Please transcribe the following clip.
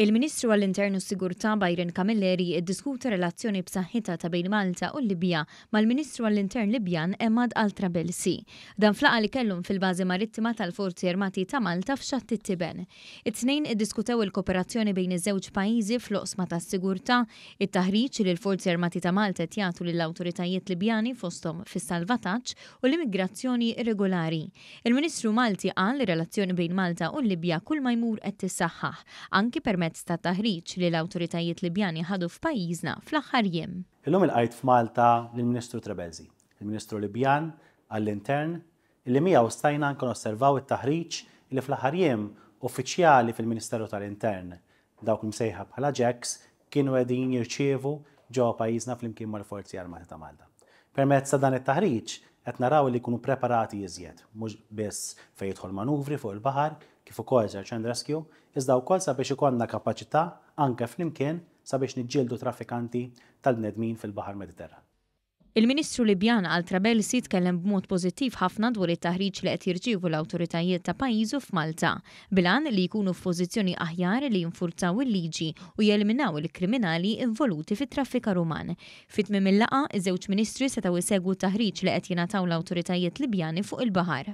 Il-Ministru għall-Internu Sigurta Bajren Kamilleri id-diskuta relazzjoni b'saħħitha ta' bejn Malta u Libja mal-Ministru għall-Intern Libjan Emad Altrabelsi. Dan flaqa li kellhom fil-bażi marittima tal-Forzi Armati ta' Malta f'xatt it-Tiben. It-tnejn iddiskutew il-kooperazzjoni bejn iż-żewġ pajjiżi fl-oqsma tas-sigurta, it-taħriġ li l-Forzi Armati ta' Malta jagħtu lill-awtoritajiet Libjani fosthom fis-salvataġġ u l-immigrazzjoni regolari. Il-Ministru Malti qal li relazzjoni bejn Malta u Libja kull ma jmur qed tissaħħaħ, anki permezz mezz ta' taħriġ li l-awtoritajiet Libjani ħadu f'pajjiżna fl-aħħar jiem. Illum il-qajt f'Malta lill-Ministru Trebezi, il-Ministru Libjan għall-intern, illi u stajna nkun osservaw it-taħriġ li fl-aħħar jiem uffiċjali fil-Ministeru tal-Intern dawk msejħa bħala ġeks kienu qegħdin jirċievu ġewwa pajjiżna fl-imkien mal-Forzi Armati ta' Malta. Permezz ta' dan it-taħriġ qed naraw li jkunu preparati iżjed, mhux biss fejn jidħol manuvri fuq il-baħar kif ukoll search and rescue, iżda wkoll sabiex ikollna kapaċità anke flimkien sabiex niġġieldu traffikanti tal-bnedmin fil-baħar Mediterran. Il-Ministru Libjan għal Trabelsi tkellem b'mod pożittiv ħafna dwar it-taħriġ li qed jirġievu l-awtoritajiet ta' pajjiżu f'Malta, bilan li jkunu f'pożizzjoni aħjar li jinfurzaw il-liġi u jeliminaw il-kriminali involuti fit-traffika ruman. Fitmim il-laqa, iż-żewġ ministri setgħu jsegwu taħriġ li qed jingħataw l-awtoritajiet Libjani fuq il-baħar.